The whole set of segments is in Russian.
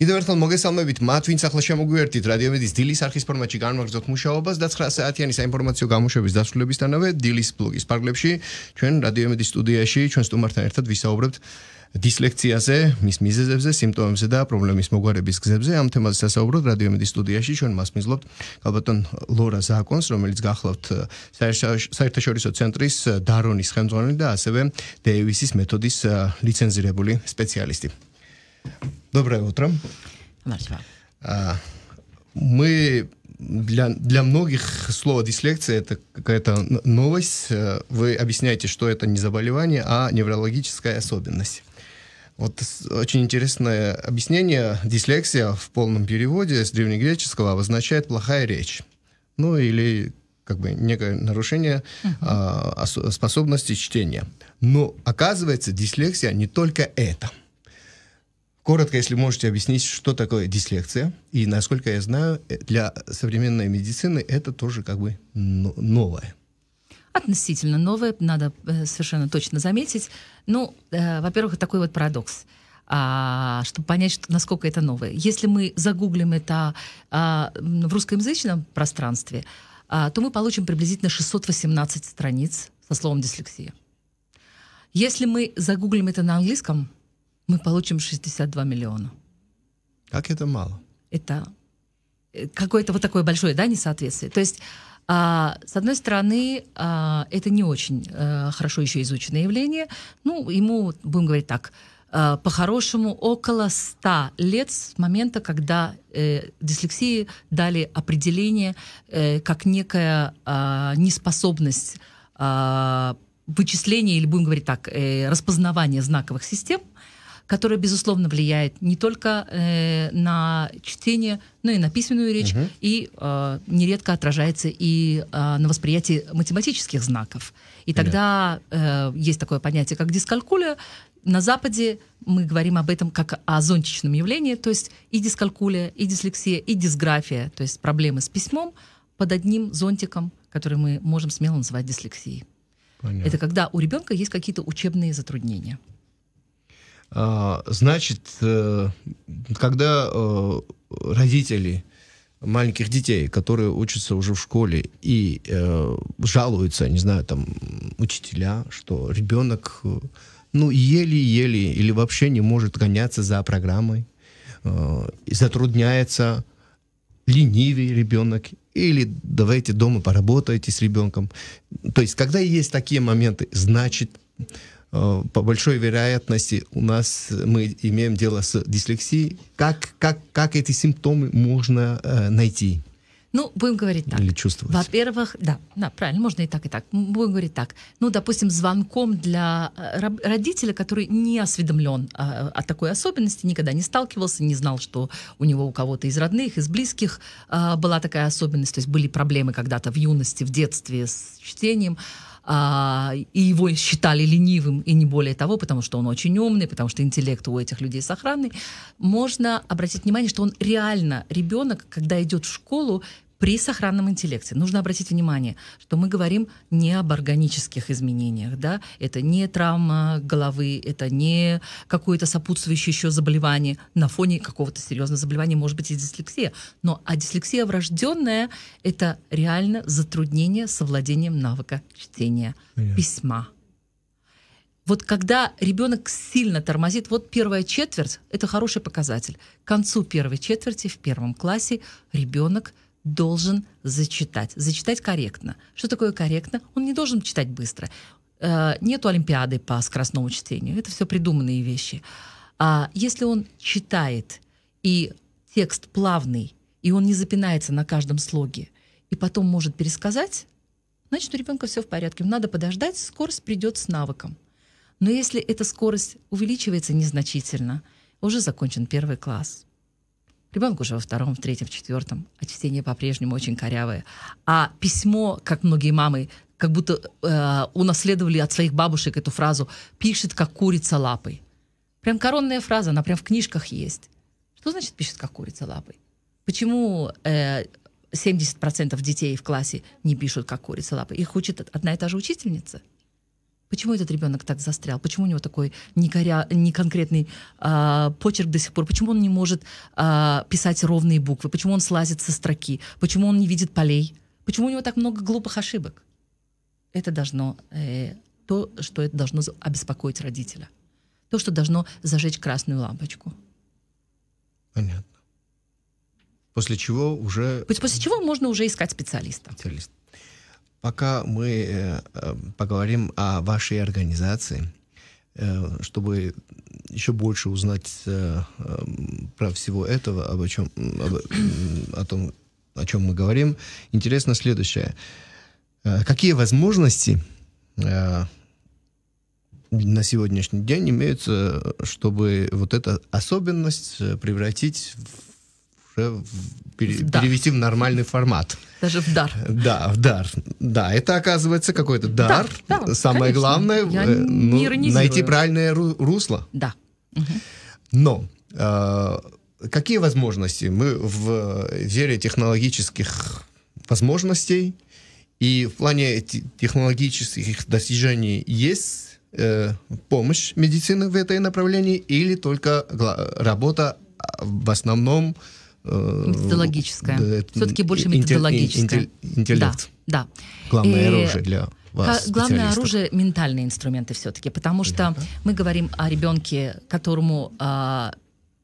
კიდევ ერთხელ მოგესალმებით მათ, ვინც ახლა შემოგვიერთდით რადიო მედის დილის არქის ფორმატში განმარგზოთ მუშაობას და 9 საათიანი საინფორმაციო გამოშვების დასრულებისთანავე დილის ბლოგის ფარგლებში ჩვენ რადიო მედის სტუდიაში ჩვენ სტუმართან ერთად ვისაუბრებთ დისლექციაზე, მის მიზეზებზე, სიმპტომებზე და პრობლემის მოგვარების გზებზე ამ თემაზე სასაუბროდ რადიო მედის სტუდიაში ჩვენ მას მიზლობთ ალბათონ ლორა ზაკონს, რომელიც გახლავთ საერთაშორისო ცენტრის დარონის ხელმძღვანელი და ასევე დეივისის მეთოდის ლიცენზირებული სპეციალისტი. Доброе утро. А, мы для, для многих слово дислексия это какая-то новость. Э, вы объясняете, что это не заболевание, а неврологическая особенность. Вот очень интересное объяснение. Дислексия в полном переводе с древнегреческого обозначает плохая речь. Ну или как бы некое нарушение uh а, способности чтения. Но оказывается, дислексия не только это. Коротко, если можете объяснить, что такое дислекция. И, насколько я знаю, э, для современной медицины это тоже как бы новое. Относительно новое, надо э, совершенно точно заметить. Ну, э, во-первых, такой вот парадокс а, чтобы понять, что, насколько это новое. Если мы загуглим это а, в русскоязычном пространстве, а, то мы получим приблизительно 618 страниц со словом дислексия. Если мы загуглим это на английском, мы получим 62 миллиона. Как это мало? Это э, какое-то вот такое большое да, несоответствие. То есть, а, с одной стороны, а, это не очень а, хорошо еще изученное явление. Ну, ему, будем говорить так, а, по-хорошему около 100 лет с момента, когда э, дислексии дали определение э, как некая э, неспособность э, вычисления или, будем говорить так, э, распознавания знаковых систем которая, безусловно, влияет не только э, на чтение, но и на письменную речь, угу. и э, нередко отражается и э, на восприятии математических знаков. И тогда э, есть такое понятие, как дискалькулия. На Западе мы говорим об этом как о зонтичном явлении, то есть и дискалькулия, и дислексия, и дисграфия, то есть проблемы с письмом под одним зонтиком, который мы можем смело называть дислексией. Понятно. Это когда у ребенка есть какие-то учебные затруднения. А, значит, э, когда э, родители маленьких детей, которые учатся уже в школе и э, жалуются, не знаю, там учителя, что ребенок ну еле-еле или вообще не может гоняться за программой, э, затрудняется, ленивый ребенок или давайте дома поработайте с ребенком. То есть, когда есть такие моменты, значит Э, по большой вероятности у нас мы имеем дело с дислексией. Как, как, как эти симптомы можно э, найти? Ну, будем говорить так. Или чувствовать. Во-первых, да, да, правильно, можно и так, и так. Будем говорить так. Ну, допустим, звонком для э, родителя, который не осведомлен о, о такой особенности, никогда не сталкивался, не знал, что у него у кого-то из родных, из близких была такая особенность, то есть были проблемы когда-то в юности, в детстве с чтением а, и его считали ленивым, и не более того, потому что он очень умный, потому что интеллект у этих людей сохранный, можно обратить внимание, что он реально, ребенок, когда идет в школу, при сохранном интеллекте. Нужно обратить внимание, что мы говорим не об органических изменениях, да, это не травма головы, это не какое-то сопутствующее еще заболевание на фоне какого-то серьезного заболевания, может быть и дислексия, но а дислексия врожденная – это реально затруднение с овладением навыка чтения Понятно. письма. Вот когда ребенок сильно тормозит, вот первая четверть – это хороший показатель. К концу первой четверти в первом классе ребенок – должен зачитать. Зачитать корректно. Что такое корректно? Он не должен читать быстро. Э, Нет олимпиады по скоростному чтению. Это все придуманные вещи. А если он читает, и текст плавный, и он не запинается на каждом слоге, и потом может пересказать, значит, у ребенка все в порядке. Надо подождать, скорость придет с навыком. Но если эта скорость увеличивается незначительно, уже закончен первый класс, Ребенок уже во втором, в третьем, в четвертом, а чтение по-прежнему очень корявое. А письмо, как многие мамы, как будто э, унаследовали от своих бабушек эту фразу, пишет, как курица лапой. Прям коронная фраза, она прям в книжках есть. Что значит пишет, как курица лапой? Почему э, 70% детей в классе не пишут, как курица лапой? Их учит одна и та же учительница – Почему этот ребенок так застрял? Почему у него такой некоря... неконкретный а, почерк до сих пор? Почему он не может а, писать ровные буквы? Почему он слазит со строки? Почему он не видит полей? Почему у него так много глупых ошибок? Это должно э, то, что это должно обеспокоить родителя, то, что должно зажечь красную лампочку. Понятно. После чего уже. После чего можно уже искать специалиста. Специалист. Пока мы э, эм, поговорим о вашей организации, э, чтобы еще больше узнать э, эм, про всего этого, об чем, об, о том, о чем мы говорим, интересно следующее. Какие возможности на сегодняшний день имеются, чтобы вот эта особенность превратить в уже пере, в перевести в нормальный формат. Даже в дар. Да, в дар. Да, это оказывается какой-то дар. дар да, Самое конечно. главное э, ну, найти правильное русло. Да. Угу. Но э, какие возможности? Мы в вере технологических возможностей и в плане технологических достижений есть э, помощь медицины в этой направлении или только работа а, в основном Методологическое. Да, э, Все-таки больше методологическое. Интел, интеллект. Да, да. Главное и... оружие для вас, Главное оружие — ментальные инструменты все-таки, потому понятно. что мы говорим о ребенке, которому э, а,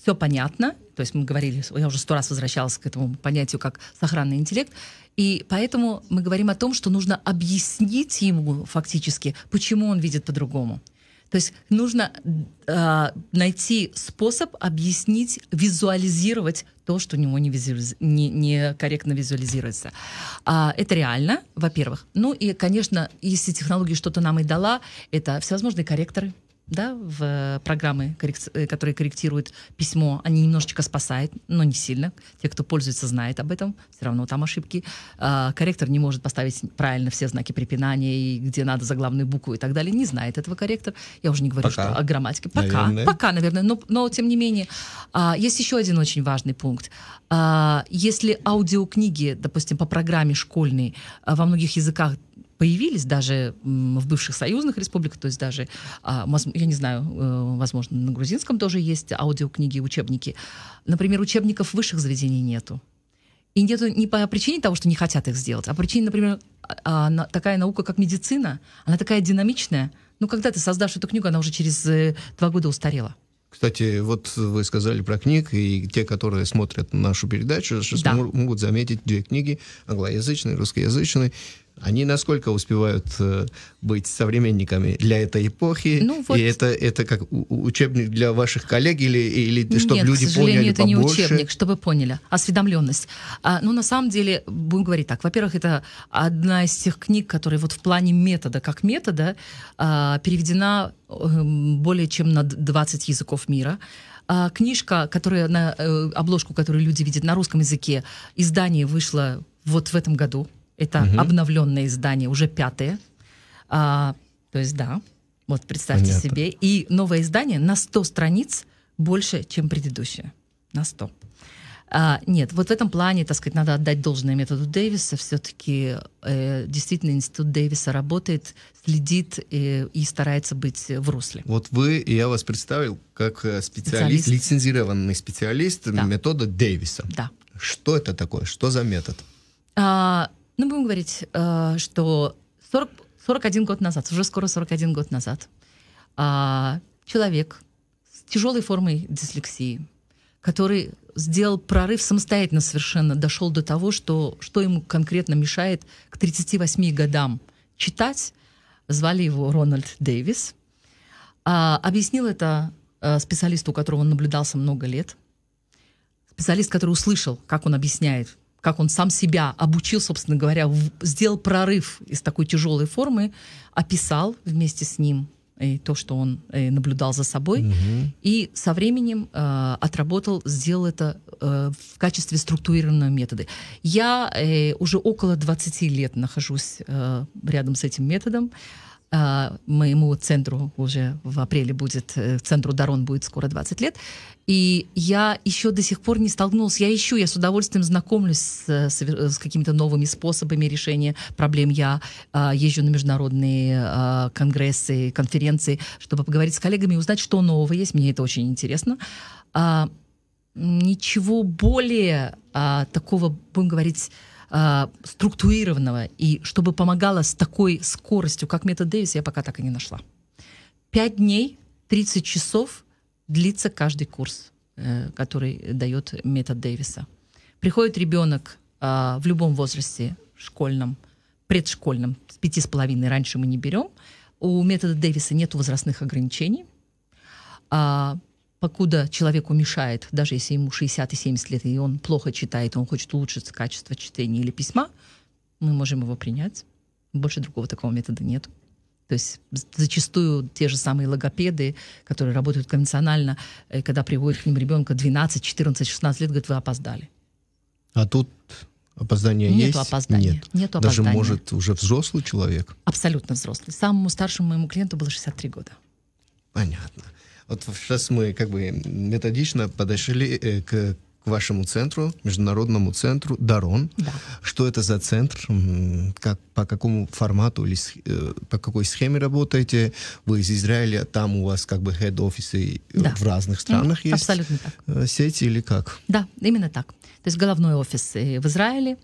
все понятно, то есть мы говорили, я уже сто раз возвращалась к этому понятию как сохранный интеллект, и поэтому мы говорим о том, что нужно объяснить ему фактически, почему он видит по-другому. То есть нужно э, найти способ объяснить, визуализировать то, что у него не, визуализ... не, не корректно визуализируется. А, это реально, во-первых. Ну и, конечно, если технология что-то нам и дала, это всевозможные корректоры, да, в э, программы, э, которые корректируют письмо, они немножечко спасают, но не сильно. Те, кто пользуется, знают об этом, все равно там ошибки. А, корректор не может поставить правильно все знаки препинания и где надо заглавную букву и так далее. Не знает этого корректор. Я уже не говорю пока. что о грамматике. Пока, наверное. пока, наверное. Но, но тем не менее, а, есть еще один очень важный пункт. А, если аудиокниги, допустим, по программе школьной во многих языках появились даже в бывших союзных республиках, то есть даже, а, я не знаю, э, возможно, на грузинском тоже есть аудиокниги, учебники. Например, учебников высших заведений нету. И нету не по причине того, что не хотят их сделать, а по причине, например, а, а, такая наука, как медицина, она такая динамичная. Ну, когда ты создашь эту книгу, она уже через э, два года устарела. Кстати, вот вы сказали про книг, и те, которые смотрят нашу передачу, сейчас да. могут заметить две книги, англоязычные, русскоязычные. Они насколько успевают э, быть современниками для этой эпохи? Ну, вот... И это, это как учебник для ваших коллег или, или чтобы Нет, люди к сожалению, поняли это побольше? не учебник, чтобы поняли. Осведомленность. А, ну, на самом деле, будем говорить так. Во-первых, это одна из тех книг, которые вот в плане метода, как метода, а, переведена эм, более чем на 20 языков мира а, книжка, которая на э, обложку, которую люди видят на русском языке, издание вышло вот в этом году, это угу. обновленное издание, уже пятое. А, то есть, да, вот представьте Понятно. себе. И новое издание на 100 страниц больше, чем предыдущее. На 100. А, нет, вот в этом плане, так сказать, надо отдать должное методу Дэвиса. Все-таки э, действительно институт Дэвиса работает, следит э, и старается быть в русле. Вот вы, я вас представил как э, специалист, специалист. лицензированный специалист да. метода Дэвиса. Да. Что это такое? Что за метод? А, ну, будем говорить, э, что 40, 41 год назад, уже скоро 41 год назад, а, человек с тяжелой формой дислексии, который сделал прорыв самостоятельно совершенно, дошел до того, что, что ему конкретно мешает к 38 годам читать. Звали его Рональд Дэвис. А, объяснил это э, специалисту, у которого он наблюдался много лет. Специалист, который услышал, как он объясняет как он сам себя обучил, собственно говоря, в, сделал прорыв из такой тяжелой формы, описал вместе с ним и э, то, что он и э, наблюдал за собой, угу. и со временем э, отработал, сделал это э, в качестве структурированного метода. Я э, уже около 20 лет нахожусь э, рядом с этим методом. Э, моему центру уже в апреле будет, э, центру Дарон будет скоро 20 лет. И я еще до сих пор не столкнулась. Я ищу, я с удовольствием знакомлюсь с, э, с, с какими-то новыми способами решения проблем. Я э, езжу на международные э, конгрессы, конференции, чтобы поговорить с коллегами и узнать, что нового есть. Мне это очень интересно. А, ничего более а, такого, будем говорить, а, структурированного и чтобы помогало с такой скоростью, как метод Дэвис, я пока так и не нашла. Пять дней, 30 часов – длится каждый курс, э, который дает метод Дэвиса. Приходит ребенок а, в любом возрасте, школьном, предшкольном, с пяти с половиной, раньше мы не берем. У метода Дэвиса нет возрастных ограничений. А, покуда человеку мешает, даже если ему 60 и 70 лет, и он плохо читает, он хочет улучшить качество чтения или письма, мы можем его принять. Больше другого такого метода нет. То есть зачастую те же самые логопеды, которые работают конвенционально, э, когда приводят к ним ребенка 12, 14, 16 лет, говорят, вы опоздали. А тут опоздание Нету есть? Опоздания. Нет Нету Даже может уже взрослый человек? Абсолютно взрослый. Самому старшему моему клиенту было 63 года. Понятно. Вот сейчас мы как бы методично подошли э, к вашему центру, международному центру Дарон. Да. Что это за центр? Как, по какому формату или э, по какой схеме работаете? Вы из Израиля, там у вас как бы хед-офисы э, да. в разных странах mm, есть? Абсолютно так. Э, Сети или как? Да, именно так. То есть головной офис в Израиле,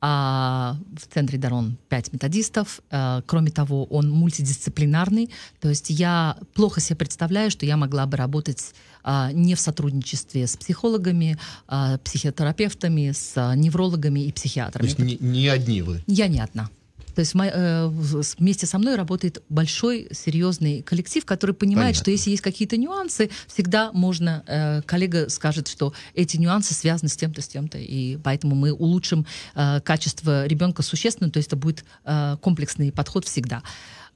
а в центре Дарон 5 методистов. Э, кроме того, он мультидисциплинарный, то есть я плохо себе представляю, что я могла бы работать а, не в сотрудничестве с психологами, а, психотерапевтами, с а, неврологами и психиатрами. То есть не, не одни вы? Я не одна. То есть э, вместе со мной работает большой, серьезный коллектив, который понимает, Понятно. что если есть какие-то нюансы, всегда можно, э, коллега скажет, что эти нюансы связаны с тем-то, с тем-то, и поэтому мы улучшим э, качество ребенка существенно, то есть это будет комплексный подход всегда.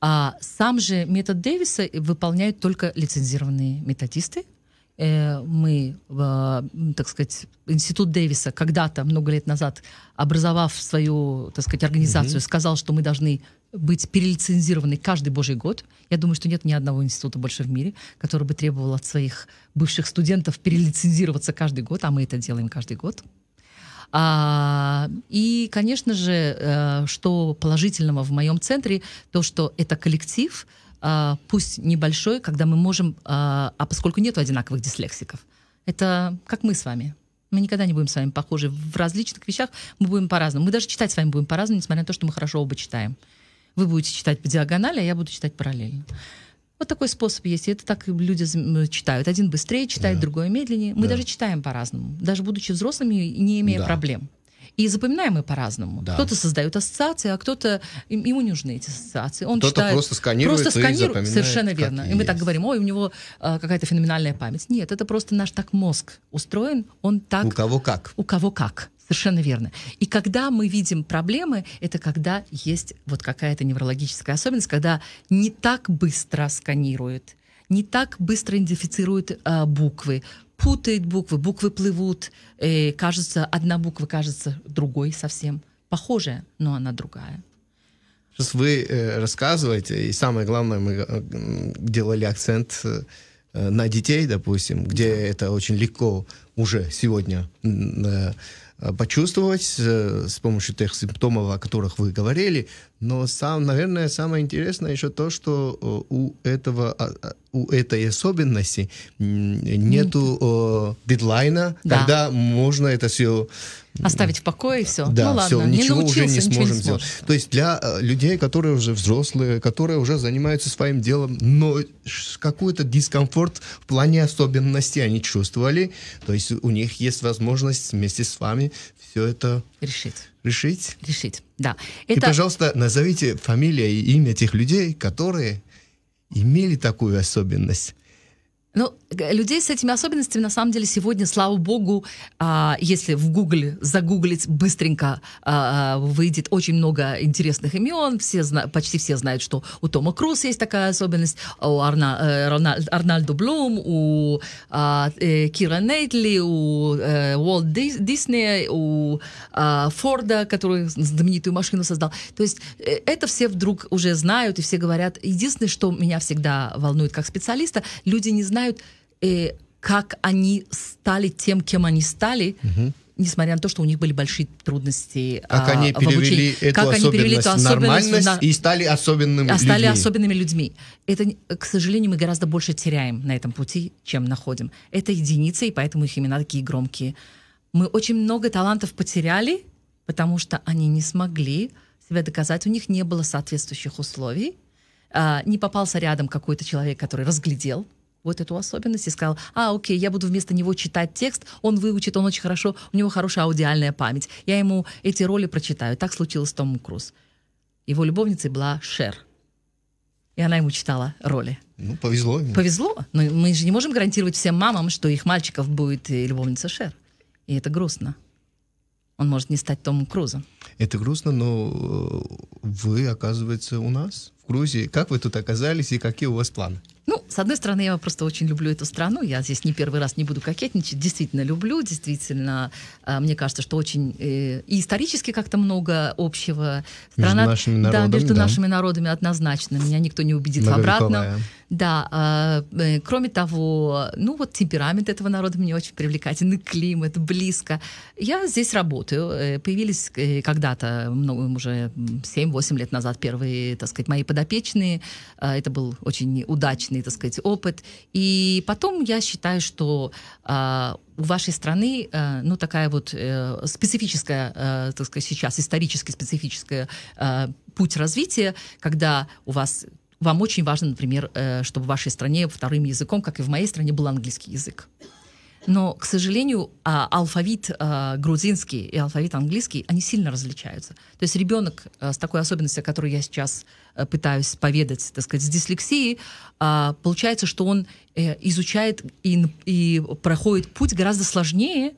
А сам же метод Дэвиса выполняют только лицензированные методисты, Э, мы, э, так сказать, Институт Дэвиса когда-то, много лет назад, образовав свою, так сказать, организацию, mm-hmm. сказал, что мы должны быть перелицензированы каждый божий год. Я думаю, что нет ни одного института больше в мире, который бы требовал от своих бывших студентов перелицензироваться каждый год, а мы это делаем каждый год. А, и, конечно же, э, что положительного в моем центре, то, что это коллектив, а, пусть небольшой, когда мы можем, а, а поскольку нет одинаковых дислексиков, это как мы с вами. Мы никогда не будем с вами похожи. В различных вещах мы будем по-разному. Мы даже читать с вами будем по-разному, несмотря на то, что мы хорошо оба читаем. Вы будете читать по диагонали, а я буду читать параллельно. Вот такой способ есть. И это так люди э, читают. Один быстрее читает, да. другой медленнее. Мы да. даже читаем по-разному, даже будучи взрослыми, не имея да. проблем. И запоминаем мы по-разному. Да. Кто-то создает ассоциации, а кто-то ему не нужны эти ассоциации. Он кто-то читает, просто сканирует, просто сканирует и совершенно верно. И мы есть. так говорим, ой, у него а, какая-то феноменальная память. Нет, это просто наш так мозг устроен, он так. У кого как? У кого как. Совершенно верно. И когда мы видим проблемы, это когда есть вот какая-то неврологическая особенность, когда не так быстро сканирует, не так быстро идентифицирует а, буквы, путает буквы, буквы плывут, э, кажется, одна буква кажется другой совсем, похожая, но она другая. Сейчас вы э, рассказываете, и самое главное, мы э, делали акцент э, на детей, допустим, где да. это очень легко уже сегодня э, почувствовать э, с помощью тех симптомов, о которых вы говорили. Но, сам, наверное, самое интересное еще то, что э, у этого а, а, у этой особенности нету э, дедлайна, да. когда можно это все оставить в покое и все. Да, ну, ладно, все, ничего не уже не сможем не сделать. То есть для э, людей, которые уже взрослые, которые уже занимаются своим делом, но какой-то дискомфорт в плане особенностей они чувствовали, то есть у них есть возможность вместе с вами все это решить. Решить? Решить, да. Это... И, пожалуйста, назовите фамилия и имя тех людей, которые имели такую особенность ну, людей с этими особенностями, на самом деле, сегодня, слава богу, а, если в Гугле загуглить, быстренько а, а выйдет очень много интересных имен. Все зна- почти все знают, что у Тома Круз есть такая особенность, у Арна- э, Арнальду Блум, у а, э, Кира Нейтли, у э, Уолт Дис- Диснея, у а, Форда, который знаменитую машину создал. То есть э, это все вдруг уже знают, и все говорят. Единственное, что меня всегда волнует как специалиста, люди не знают, знают, э, как они стали тем, кем они стали, угу. несмотря на то, что у них были большие трудности как а, они в перевели в эту как особенность, они перевели особенность на, и стали особенными а, людьми. Стали особенными людьми. Это, к сожалению, мы гораздо больше теряем на этом пути, чем находим. Это единицы, и поэтому их имена такие громкие. Мы очень много талантов потеряли, потому что они не смогли себя доказать, у них не было соответствующих условий, а, не попался рядом какой-то человек, который разглядел вот эту особенность и сказал, а, окей, я буду вместо него читать текст, он выучит, он очень хорошо, у него хорошая аудиальная память. Я ему эти роли прочитаю. Так случилось с Томом Круз. Его любовницей была Шер. И она ему читала роли. Ну, повезло ему. Повезло. Но мы же не можем гарантировать всем мамам, что их мальчиков будет любовница Шер. И это грустно. Он может не стать Томом Крузом. Это грустно, но э, вы, оказывается, у нас в Грузии. Как вы тут оказались и какие у вас планы? Ну, с одной стороны, я просто очень люблю эту страну. Я здесь не первый раз не буду кокетничать. Действительно люблю, действительно. А, мне кажется, что очень э, и исторически как-то много общего. Страна, между нашими народами. Да, между да. нашими народами однозначно. Меня никто не убедит в обратном. Да, а, э, кроме того, ну вот темперамент этого народа мне очень привлекательный, климат близко. Я здесь работаю. Э, появились когда-то, ну, уже 7-8 лет назад первые, так сказать, мои подопечные. А, это был очень удачный, так сказать, опыт. И потом я считаю, что а, у вашей страны, а, ну, такая вот э, специфическая, так сказать, сейчас исторически специфическая путь развития, когда у вас вам очень важно, например, э, чтобы в вашей стране вторым языком, как и в моей стране, был английский язык. Но, к сожалению, а, алфавит а, грузинский и алфавит английский, они сильно различаются. То есть ребенок а, с такой особенностью, о которой я сейчас э, пытаюсь поведать, так сказать, с дислексией, получается, что он э, изучает и, и проходит путь гораздо сложнее,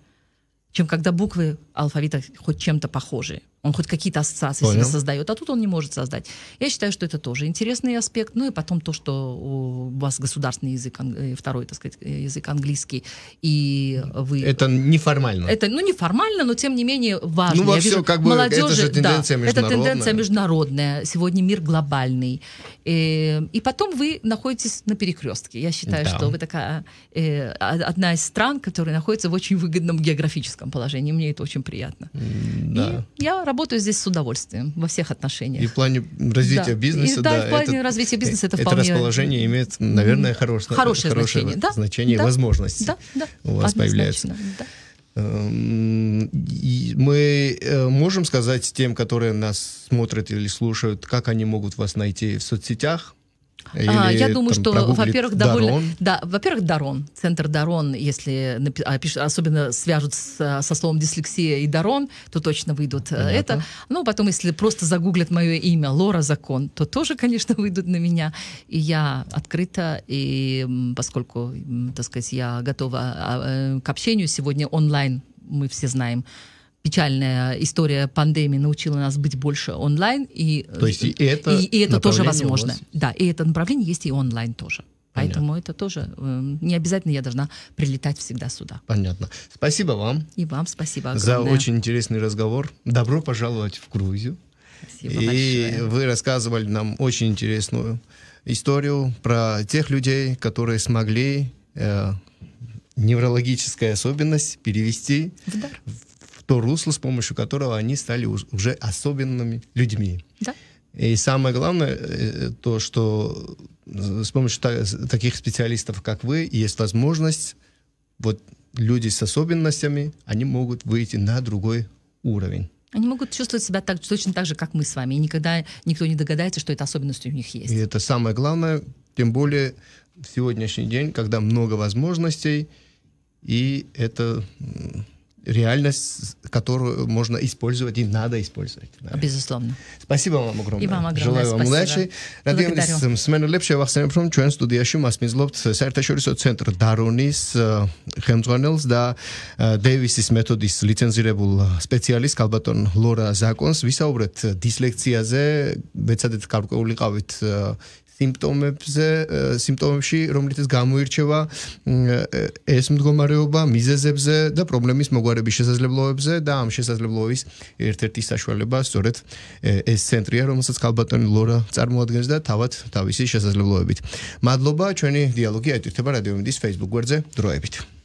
чем когда буквы алфавита хоть чем-то похожи. Он хоть какие-то ассоциации Понял. себе создает, а тут он не может создать. Я считаю, что это тоже интересный аспект. Ну и потом то, что у вас государственный язык, э, второй, так сказать, э, язык английский, и вы... Это неформально. Это, ну, неформально, но тем не менее важно. Ну, во все, как бы, молодежи, это же тенденция да, международная. Это тенденция международная. Сегодня мир глобальный. Эм, и потом вы находитесь на перекрестке. Я считаю, да. что вы такая э, одна из стран, которая находится в очень выгодном географическом положении. Мне это очень приятно. Да. И я работаю здесь с удовольствием во всех отношениях. И в плане развития да. бизнеса, и, да, да, в плане это, развития э, бизнеса это, это вполне... расположение имеет, наверное, хорошее, хорошее значение, хорошее да? значение да? возможности да? Да? у вас появляется. Да. Эм, мы э, можем сказать тем, которые нас смотрят или слушают, как они могут вас найти в соцсетях, а, Или, я думаю, там, что, во-первых, довольно... Да, во-первых, Дарон. Центр Дарон, если напиш... А, особенно свяжут с, а, со словом дислексия и Дарон, то точно выйдут э, Понятно. это. Ну, потом, если просто загуглят мое имя, Лора Закон, то тоже, конечно, выйдут на меня. И я открыта, и поскольку, так сказать, я готова э, к общению сегодня онлайн, мы все знаем, печальная история пандемии научила нас быть больше онлайн. И, э, То есть и это, и, и это тоже возможно. Да, и это направление есть и онлайн тоже. Поэтому это тоже э, не обязательно я должна прилетать всегда сюда. Понятно. Спасибо вам. И вам спасибо огромное. за очень интересный разговор. Добро пожаловать в Грузию. Спасибо и большое. вы рассказывали нам очень интересную историю про тех людей, которые смогли э, неврологическая особенность перевести в дар. В то русло, с помощью которого они стали уже особенными людьми. Да. И самое главное э, то, что с помощью таких специалистов, как вы, есть возможность, вот люди с особенностями, они могут выйти на другой уровень. Они могут чувствовать себя так, точно так же, как мы с вами. И никогда никто не догадается, что эта особенность у них есть. И это самое главное, тем более в сегодняшний день, когда много возможностей, и это реальность, которую можно использовать и надо использовать. Наверное. Безусловно. Спасибо вам огромное. И вам огромное Желаю вам спасибо. удачи. Надеемся, с меня лучше вас не пром. Чуем студия Шумас Мизлобт, Сайрташорисо Центр Дарунис, э, Хемцванелс, да, э, Дэвисис Методис, лицензиребул э, специалист, Калбатон Лора Законс, Висаубрет, дислекция зе, вецадет калкоулика, ведь სიმპტომებზე სიმპტომებში რომლითაც გამოირჩევა ეს მდგომარეობა მიზეზებზე და პრობლემის მოგვარების შესაძლებლობებზე და ამ შესაძლებლობის ერთ-ერთი საშუალება სწორედ ეს ცენტრია რომელსაც ხალბატონი ლორა წარმოადგენს და თავად თავისი შესაძლებლობებით. მადლობა ჩვენი დიალოგი აიტვირთება რადიო მიდის Facebook გვერდზე დროებით.